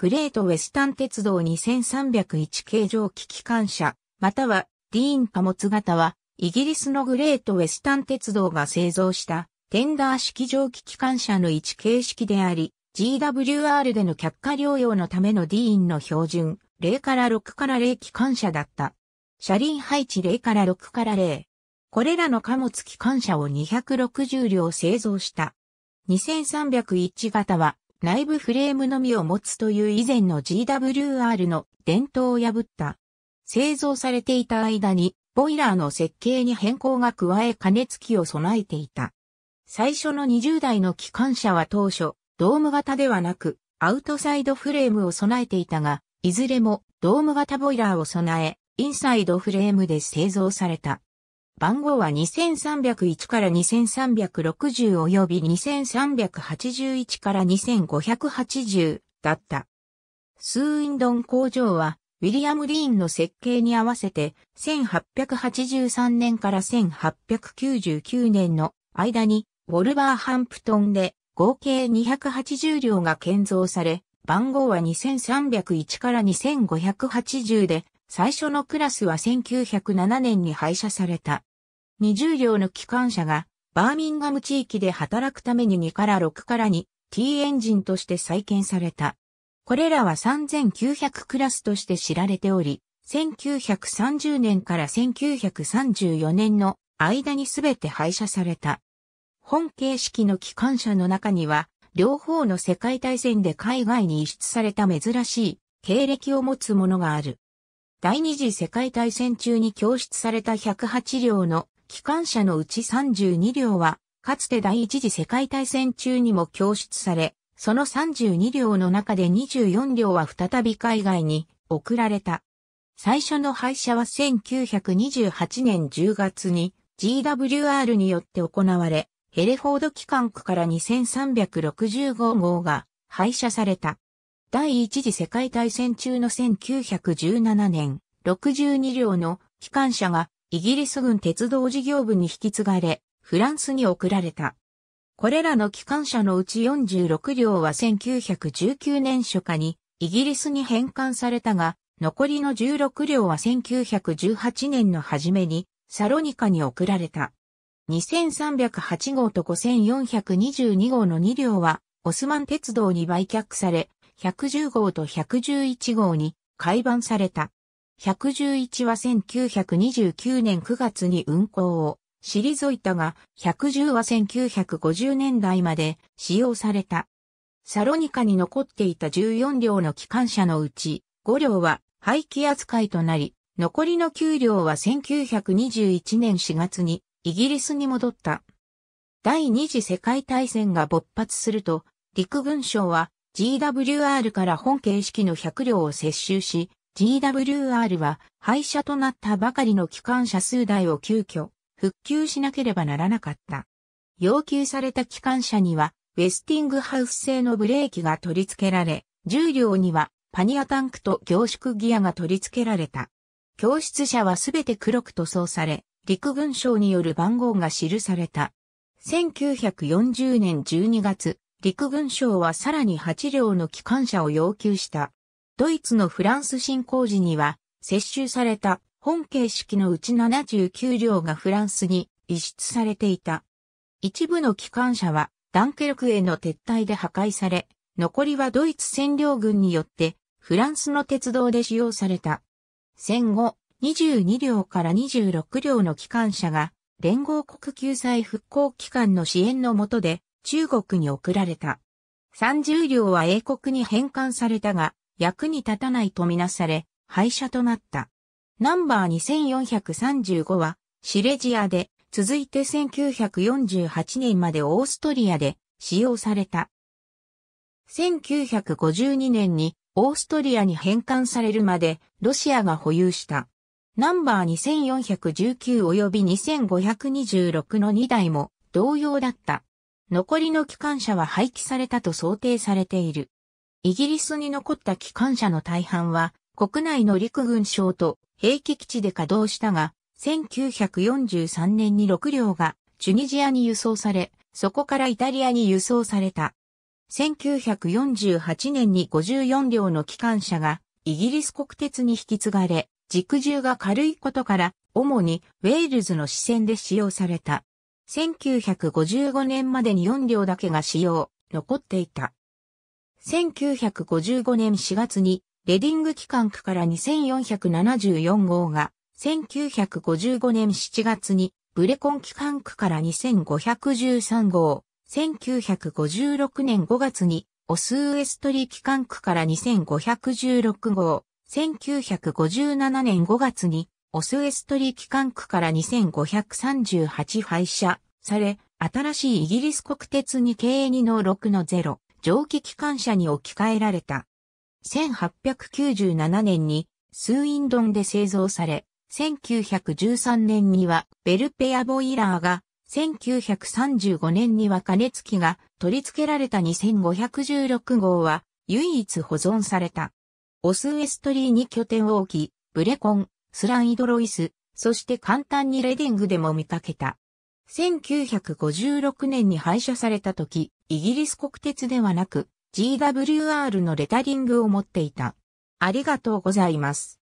グレートウェスタン鉄道2301形状機機関車、またはディーン貨物型は、イギリスのグレートウェスタン鉄道が製造したテンダー式蒸気機関車の一形式であり、GWR での客下療養のためのディーンの標準、0から6から0機関車だった。車輪配置0から6から0。これらの貨物機関車を260両製造した。2301型は内部フレームのみを持つという以前の GWR の伝統を破った。製造されていた間に、ボイラーの設計に変更が加え加熱器を備えていた。最初の20代の機関車は当初、ドーム型ではなく、アウトサイドフレームを備えていたが、いずれもドーム型ボイラーを備え、インサイドフレームで製造された。番号は2301から2360及び2381から2580だった。スーインドン工場は、ウィリアム・リーンの設計に合わせて、1883年から1899年の間に、ウォルバーハンプトンで合計280両が建造され、番号は2301から2580で、最初のクラスは1907年に廃車された。20両の機関車がバーミンガム地域で働くために2から6から 2T エンジンとして再建された。これらは3900クラスとして知られており、1930年から1934年の間にすべて廃車された。本形式の機関車の中には、両方の世界大戦で海外に輸出された珍しい経歴を持つものがある。第二次世界大戦中に供出された108両の機関車のうち32両は、かつて第一次世界大戦中にも供出され、その32両の中で24両は再び海外に送られた。最初の廃車は1928年10月に GWR によって行われ、ヘレフォード機関区から2365号が廃車された。第一次世界大戦中の1917年、62両の機関車がイギリス軍鉄道事業部に引き継がれ、フランスに送られた。これらの機関車のうち46両は1919年初夏にイギリスに返還されたが、残りの16両は1918年の初めにサロニカに送られた。2308号と5422号の2両はオスマン鉄道に売却され、110号と111号に改版された。111は1929年9月に運行を退いたが、110は1950年代まで使用された。サロニカに残っていた14両の機関車のうち、5両は廃棄扱いとなり、残りの9両は1921年4月にイギリスに戻った。第二次世界大戦が勃発すると、陸軍省は GWR から本形式の100両を接収し、GWR は廃車となったばかりの機関車数台を急遽復旧しなければならなかった。要求された機関車にはウェスティングハウス製のブレーキが取り付けられ、重量にはパニアタンクと凝縮ギアが取り付けられた。教室車はすべて黒く塗装され、陸軍省による番号が記された。1940年12月、陸軍省はさらに8両の機関車を要求した。ドイツのフランス侵攻時には、接収された本形式のうち79両がフランスに移出されていた。一部の機関車はダンケルクへの撤退で破壊され、残りはドイツ占領軍によってフランスの鉄道で使用された。戦後、22両から26両の機関車が連合国救済復興機関の支援のもとで中国に送られた。30両は英国に返還されたが、役に立たないとみなされ、廃車となった。ナンバー2435は、シレジアで、続いて1948年までオーストリアで使用された。1952年にオーストリアに返還されるまでロシアが保有した。ナンバー2419及び2526の2台も同様だった。残りの機関車は廃棄されたと想定されている。イギリスに残った機関車の大半は、国内の陸軍省と兵器基地で稼働したが、1943年に6両がチュニジアに輸送され、そこからイタリアに輸送された。1948年に54両の機関車がイギリス国鉄に引き継がれ、軸重が軽いことから主にウェールズの支線で使用された。1955年までに4両だけが使用、残っていた。1955年4月に、レディング機関区から2474号が、1955年7月に、ブレコン機関区から2513号、1956年5月に、オスウエストリ機関区から2516号、1957年5月に、オスウエストリ機関区から2538廃車され、新しいイギリス国鉄に経営2の6の0。蒸気機関車に置き換えられた。1897年にスーインドンで製造され、1913年にはベルペアボイラーが、1935年には加熱器が取り付けられた2516号は唯一保存された。オスウエストリーに拠点を置き、ブレコン、スランイドロイス、そして簡単にレディングでも見かけた。1956年に廃車された時、イギリス国鉄ではなく GWR のレタリングを持っていた。ありがとうございます。